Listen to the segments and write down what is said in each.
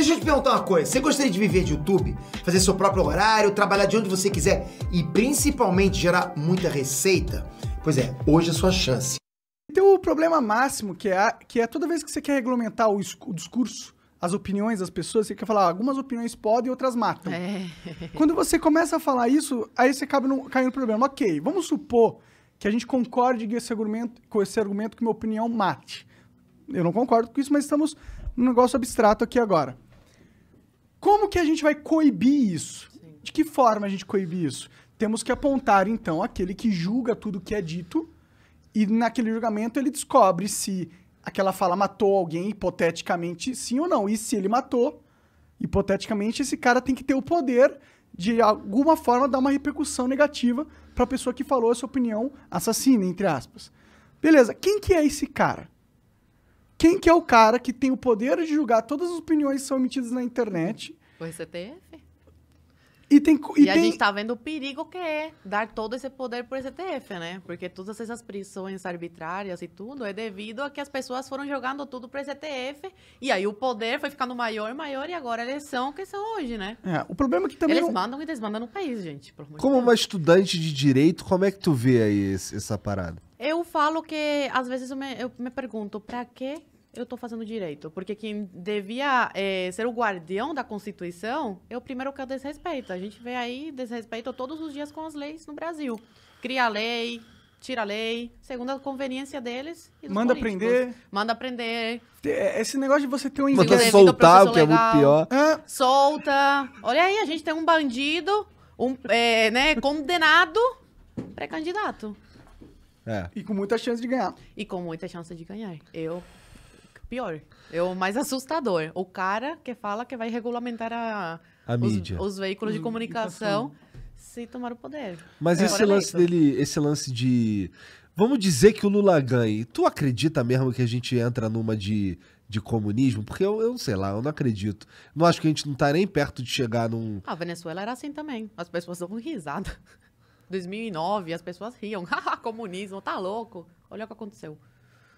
Deixa eu te perguntar uma coisa. Você gostaria de viver de YouTube? Fazer seu próprio horário, trabalhar de onde você quiser e principalmente gerar muita receita? Pois é, hoje é a sua chance. Tem então, o problema máximo que é, que é toda vez que você quer regulamentar o, o discurso, as opiniões das pessoas, você quer falar, ah, algumas opiniões podem, outras matam. É. Quando você começa a falar isso, aí você acaba no, caindo no problema. Ok, vamos supor que a gente concorde com esse argumento, com esse argumento que minha opinião mate. Eu não concordo com isso, mas estamos num negócio abstrato aqui agora que a gente vai coibir isso? Sim. De que forma a gente coibir isso? Temos que apontar, então, aquele que julga tudo que é dito e naquele julgamento ele descobre se aquela fala matou alguém, hipoteticamente, sim ou não. E se ele matou, hipoteticamente, esse cara tem que ter o poder de alguma forma dar uma repercussão negativa para a pessoa que falou essa opinião assassina, entre aspas. Beleza, quem que é esse cara? Quem que é o cara que tem o poder de julgar todas as opiniões que são emitidas na internet você teve. E, tem, e, e tem... a gente tá vendo o perigo que é dar todo esse poder pro STF, né? Porque todas essas prisões arbitrárias e tudo é devido a que as pessoas foram jogando tudo pro STF e aí o poder foi ficando maior, e maior e agora eles são o que é são hoje, né? É, o problema é que também... Eles não... mandam e desmandam no país, gente. Como uma estudante de direito, como é que tu vê aí esse, essa parada? Eu falo que, às vezes, eu me, eu me pergunto, pra que eu estou fazendo direito. Porque quem devia é, ser o guardião da Constituição é o primeiro que desrespeita. A gente vê aí desrespeito todos os dias com as leis no Brasil. Cria lei, tira lei, segundo a conveniência deles. manda políticos. prender. Manda prender. É, esse negócio de você ter um invento. Você soltar, o que é muito pior. Ah. Solta. Olha aí, a gente tem um bandido, um é, né, condenado, pré-candidato. É. E com muita chance de ganhar. E com muita chance de ganhar. Eu pior. É o mais assustador. O cara que fala que vai regulamentar a, a os, mídia. os veículos de hum, comunicação se tomar o poder. Mas é. esse lance dele, esse lance de. Vamos dizer que o Lula ganhe. Tu acredita mesmo que a gente entra numa de, de comunismo? Porque eu, eu sei lá, eu não acredito. Não acho que a gente não tá nem perto de chegar num. A Venezuela era assim também. As pessoas davam risada. 2009, as pessoas riam. Haha, comunismo, tá louco. Olha o que aconteceu.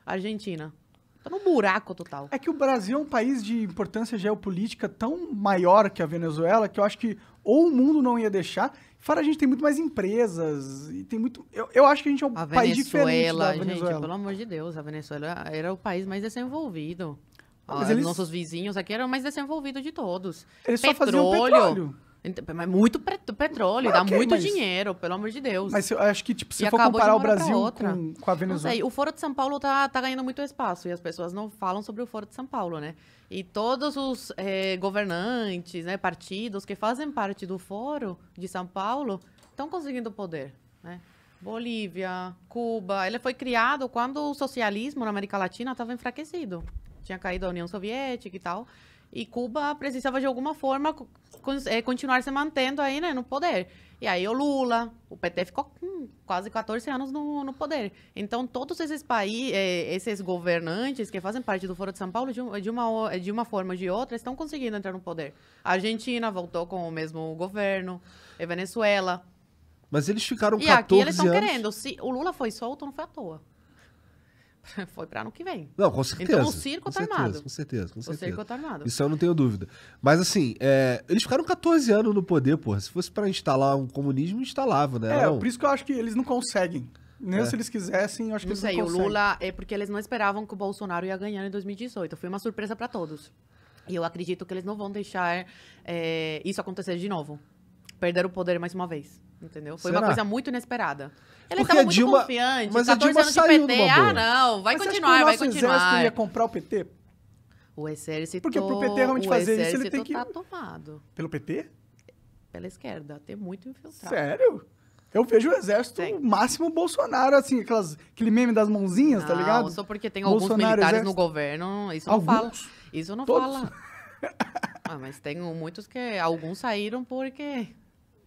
Argentina. Tá no buraco total. É que o Brasil é um país de importância geopolítica tão maior que a Venezuela que eu acho que ou o mundo não ia deixar. Fora a gente tem muito mais empresas e tem muito. Eu, eu acho que a gente é um a país diferente da Venezuela. Gente, pelo amor de Deus, a Venezuela era o país mais desenvolvido. Os eles... Nossos vizinhos aqui eram mais desenvolvidos de todos. Eles petróleo, só faziam petróleo. Então, mas muito petróleo, dá okay, muito mas... dinheiro, pelo amor de Deus. Mas eu acho que, tipo, se e for comparar o Brasil com, com, a Venezuela... Sei, o Foro de São Paulo tá, tá ganhando muito espaço e as pessoas não falam sobre o Foro de São Paulo, né? E todos os eh, governantes, né, partidos que fazem parte do Foro de São Paulo estão conseguindo poder, né? Bolívia, Cuba, ele foi criado quando o socialismo na América Latina estava enfraquecido tinha caído a União Soviética e tal. E Cuba precisava de alguma forma é, continuar se mantendo aí, né, no poder. E aí o Lula, o PT ficou hum, quase 14 anos no, no poder. Então todos esses países, é, esses governantes que fazem parte do Foro de São Paulo, de, uma, de uma forma ou de outra, estão conseguindo entrar no poder. A Argentina voltou com o mesmo governo, a é Venezuela. Mas eles ficaram 14 anos... E aqui eles estão querendo. Se o Lula foi solto, não foi à toa. foi para ano que vem. Não, com certeza. Então o circo com tá certeza, armado. Com certeza, com certeza. O circo tá armado. Isso eu não tenho dúvida. Mas assim, é, eles ficaram 14 anos no poder, porra. Se fosse para instalar um comunismo, instalava, né? É, não. por isso que eu acho que eles não conseguem. Nem é. se eles quisessem, eu acho que não eles sei, não conseguem. o Lula é porque eles não esperavam que o Bolsonaro ia ganhar em 2018. Foi uma surpresa para todos. E eu acredito que eles não vão deixar é, isso acontecer de novo perderam o poder mais uma vez. Entendeu? Foi Será? uma coisa muito inesperada. Ele Porque estava muito Dilma... confiante, mas 14 anos de PT. Ah, não, vai mas continuar, vai continuar. ia comprar o PT? O exército. Porque pro PT realmente fazer isso, ele tem que. Tá tomado. Pelo PT? Pela esquerda, tem muito infiltrado. Sério? Eu vejo o exército tem. máximo Bolsonaro, assim, aquelas, aquele meme das mãozinhas, tá não, tá ligado? Só porque tem alguns Bolsonaro, militares exército. no governo, isso alguns? não fala. Isso não Todos. fala. ah, mas tem muitos que. Alguns saíram porque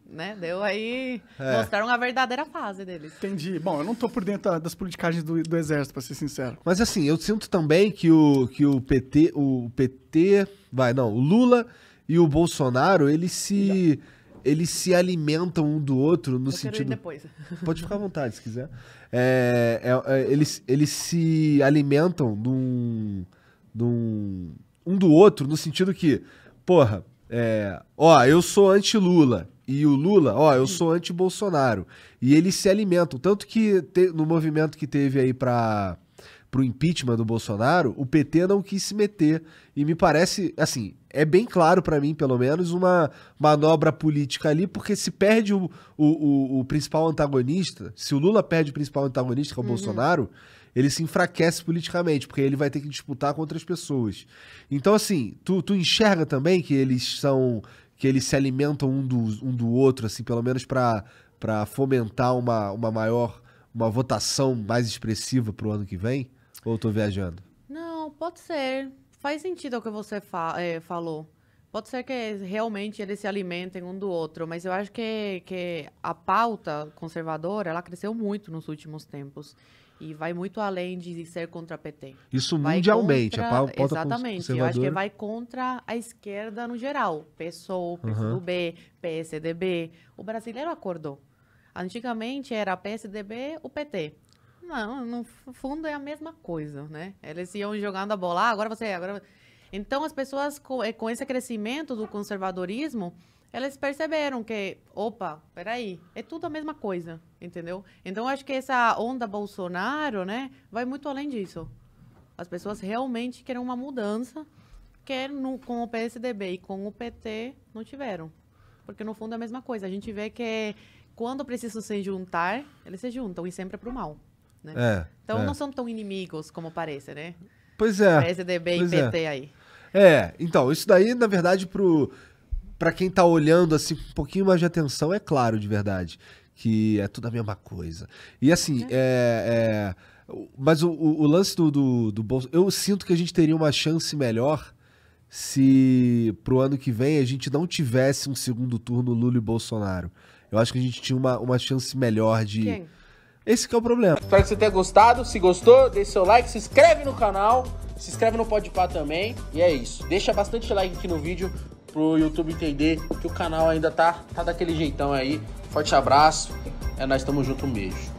né? Deu aí. É. Mostraram a verdadeira fase deles. Entendi. Bom, eu não tô por dentro das politicagens do, do Exército, para ser sincero. Mas assim, eu sinto também que o, que o PT. O PT. Vai, não. O Lula e o Bolsonaro, eles se. Eles se alimentam um do outro no eu sentido. depois. Pode ficar à vontade se quiser. É, é, é, eles, eles se alimentam de um, de um, um do outro no sentido que, porra, é, ó, eu sou anti-Lula, e o Lula, ó, eu sou anti-Bolsonaro. E eles se alimentam. Tanto que te, no movimento que teve aí para o impeachment do Bolsonaro, o PT não quis se meter. E me parece, assim, é bem claro para mim, pelo menos, uma manobra política ali, porque se perde o, o, o, o, principal antagonista, se o Lula perde o principal antagonista, que é o uhum. Bolsonaro, ele se enfraquece politicamente, porque ele vai ter que disputar com outras pessoas. Então, assim, tu, tu enxerga também que eles são que eles se alimentam um do, um do outro, assim, pelo menos para fomentar uma, uma maior, uma votação mais expressiva para o ano que vem? Ou eu tô viajando? Não, pode ser. Faz sentido o que você fa é, falou. Pode ser que realmente eles se alimentem um do outro, mas eu acho que, que a pauta conservadora, ela cresceu muito nos últimos tempos. E vai muito além de ser contra a PT. Isso mundialmente, contra, a pauta Exatamente. Eu acho que vai contra a esquerda no geral. PSOL, PSDB, uhum. PSDB. O brasileiro acordou. Antigamente era PSDB, o PT. Não, no fundo é a mesma coisa, né? Eles iam jogando a bola, ah, agora você, é, agora... Então as pessoas com, eh, com esse crescimento do conservadorismo, elas perceberam que, opa, peraí, é tudo a mesma coisa, entendeu? Então, acho que essa onda Bolsonaro, né, vai muito além disso. As pessoas realmente querem uma mudança que no, com o PSDB e com o PT não tiveram. Porque, no fundo, é a mesma coisa. A gente vê que quando precisam se juntar, eles se juntam e sempre é pro mal. Né? É, então, é. não são tão inimigos como parece, né? Pois é. PSDB pois e PT é. aí. É, então, isso daí, na verdade, pro para quem tá olhando assim com um pouquinho mais de atenção, é claro, de verdade, que é tudo a mesma coisa. E assim, uhum. é. é, é mas o, o, lance do, do, do eu sinto que a gente teria uma chance melhor se pro ano que vem a gente não tivesse um segundo turno Lula e Bolsonaro. Eu acho que a gente tinha uma, uma chance melhor de. Quem? Esse é o problema. Espero que você tenha gostado. Se gostou, deixe seu like, se inscreve no canal, se inscreve no Podpah também. E é isso. Deixa bastante like aqui no vídeo, pro YouTube entender que o canal ainda tá, tá daquele jeitão aí. Forte abraço, é nós estamos junto mesmo.